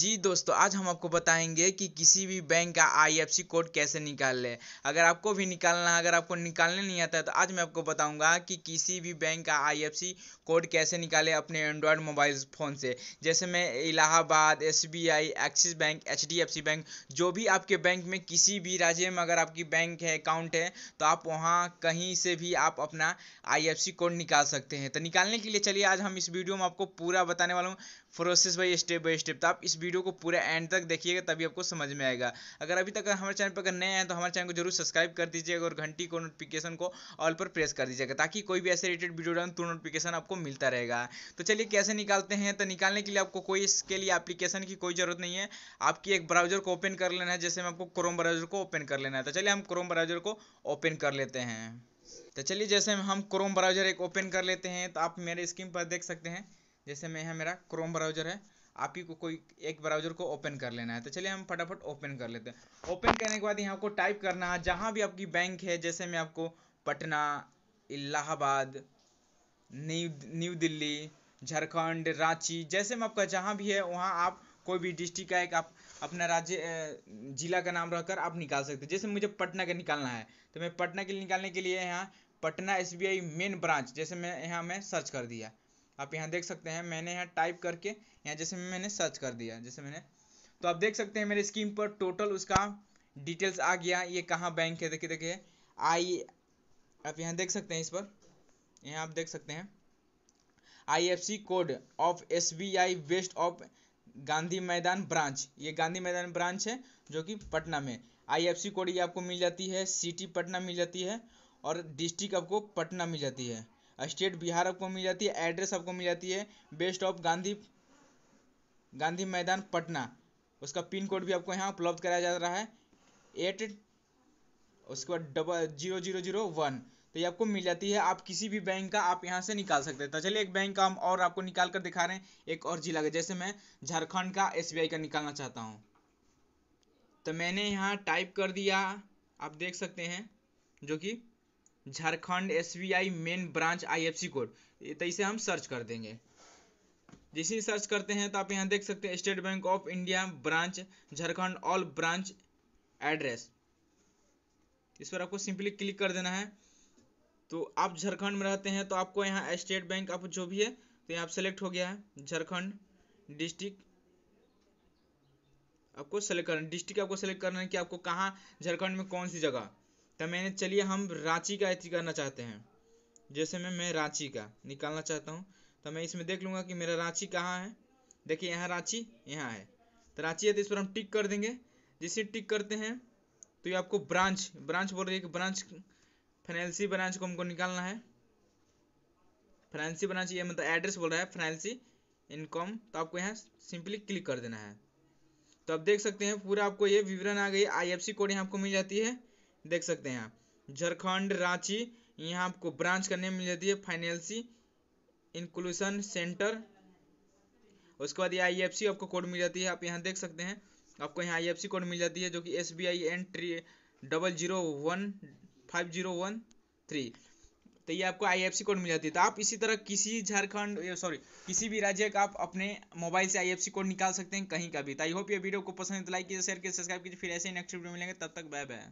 जी दोस्तों आज हम आपको बताएंगे कि किसी भी बैंक का आईएफएससी कोड कैसे निकाल लें अगर आपको भी निकालना है अगर आपको निकालने नहीं आता है तो आज मैं आपको बताऊंगा कि किसी भी बैंक का आईएफएससी कोड कैसे निकाले अपने एंड्रॉयड मोबाइल फ़ोन से जैसे मैं Allahabad SBI Axis Bank HDFC Bank जो भी आपके बैंक में किसी भी राज्य में अगर आपकी बैंक है अकाउंट है तो आप वहाँ कहीं से भी आप अपना आई कोड निकाल सकते हैं तो निकालने के लिए चलिए आज हम इस वीडियो में आपको पूरा बताने वाला हूँ process by step by step तो आप इस इस वीडियो को पूरा एंड तक देखिएगा तभी आपको समझ में आएगा अगर अभी तक हमारे चैनल पर अगर नए हैं तो हमारे चैनल को जरूर सब्सक्राइब कर दीजिएगा और घंटी को नोटिफिकेशन को ऑल पर प्रेस कर दीजिएगा ताकि कोई भी ऐसे रिलेटेड वीडियो डालू तो नोटिफिकेशन आपको मिलता रहेगा तो चलिए कैसे निकालते हैं तो निकालने के लिए आपको कोई इसके लिए एप्लीकेशन की कोई ज़रूरत नहीं है आपकी एक ब्राउजर को ओपन कर लेना है जैसे मैं आपको क्रोम ब्राउजर को ओपन कर लेना है तो चलिए हम क्रोम ब्राउजर को ओपन कर लेते हैं तो चलिए जैसे हम क्रोम ब्राउजर एक ओपन कर लेते हैं तो आप मेरे स्क्रीन पर देख सकते हैं जैसे मैं यहाँ मेरा क्रोम ब्राउजर है आप ही को कोई एक ब्राउजर को ओपन कर लेना है तो चलिए हम फटाफट ओपन कर लेते हैं ओपन करने के बाद यहाँ आपको टाइप करना है जहाँ भी आपकी बैंक है जैसे मैं आपको पटना इलाहाबाद न्यू न्यू दिल्ली झारखंड रांची जैसे में आपका जहाँ भी है वहाँ आप कोई भी डिस्ट्रिक्ट का एक आप अपना राज्य जिला का नाम रखकर आप निकाल सकते हैं जैसे मुझे पटना का निकालना है तो मैं पटना के निकालने के लिए यहाँ पटना एस मेन ब्रांच जैसे मैं यहाँ मैं सर्च कर दिया आप यहाँ देख सकते हैं मैंने यहाँ टाइप करके यहाँ जैसे मैंने सर्च कर दिया जैसे मैंने तो आप देख सकते हैं मेरे स्कीम पर टोटल उसका डिटेल्स आ गया ये कहाँ बैंक है देखिए देखिए आई आप यहाँ देख सकते हैं इस पर यहाँ आप देख सकते हैं IFC code of SBI west of Gandhi Maidan branch ये गांधी मैदान ब्रांच है जो कि पटना में आईएफसी कोड ये आपको मिल जाती है सिटी पटना मिल जाती है और डिस्ट्रिक्ट आपको पटना मिल जाती है स्टेट बिहार आपको मिल जाती है एड्रेस आपको मिल जाती है बेस्ट ऑफ गांधी गांधी मैदान पटना उसका पिन कोड भी आपको यहाँ उपलब्ध कराया जा रहा है एट उसके बाद double zero zero zero one तो ये आपको मिल जाती है आप किसी भी बैंक का आप यहाँ से निकाल सकते हैं तो चलिए एक बैंक का हम और आपको निकाल कर दिखा रहे हैं एक और जिला का जैसे मैं झारखंड का एस का निकालना चाहता हूँ तो मैंने यहाँ टाइप कर दिया आप देख सकते हैं जो कि Jharkhand S B I main branch I F C code तो हम सर्च कर देंगे जैसे ही सर्च करते हैं तो आप यहाँ देख सकते हैं State Bank of India branch Jharkhand all branch address इस पर आपको सिंपली क्लिक कर देना है तो आप झारखंड में रहते हैं तो आपको यहाँ स्टेट बैंक आप जो भी है तो यहाँ सेलेक्ट हो गया है झारखंड डिस्ट्रिक्ट आपको सेलेक्ट करना डिस्ट्रिक्ट आपको सेलेक्ट करना है कि आपको कहाँ झारखंड में कौन सी जगह तो मैंने चलिए हम रांची का एथी करना चाहते हैं जैसे मैं मैं रांची का निकालना चाहता हूँ तो मैं इसमें देख लूँगा कि मेरा रांची कहाँ है देखिए यहाँ रांची यहाँ है तो रांची है तो इस पर हम टिक कर देंगे जैसे टिक करते हैं तो ये आपको ब्रांच ब्रांच बोल रही है कि ब्रांच फाइनेंसी ब्रांच को हमको निकालना है फाइनेंसी ब्रांच ये मतलब एड्रेस बोल रहा है फाइनेंसी इनकम तो आपको यहाँ सिंपली क्लिक कर देना है तो आप देख सकते हैं पूरा आपको ये विवरण आ गई सी कोड यहाँ आपको मिल जाती है देख सकते हैं आप झारखंड रांची यहाँ आपको ब्रांच का नेम मिल जाती है फाइनेंसी इंक्लूसन सेंटर उसके बाद ये आई आपको कोड मिल जाती है आप यहाँ देख सकते हैं आपको यहाँ आई कोड मिल जाती है जो कि S B I N three double zero one five zero one three तो ये आपको आई कोड मिल जाती है तो आप इसी तरह किसी झारखंड सॉरी किसी भी राज्य का आप अपने मोबाइल से आई कोड निकाल सकते हैं कहीं का भी तो आई होप ये वीडियो को पसंद है तो लाइक कीजिए शेयर कीजिए सब्सक्राइब कीजिए फिर ऐसे ही नेक्स्ट वीडियो मिलेंगे तब तक बाय बाय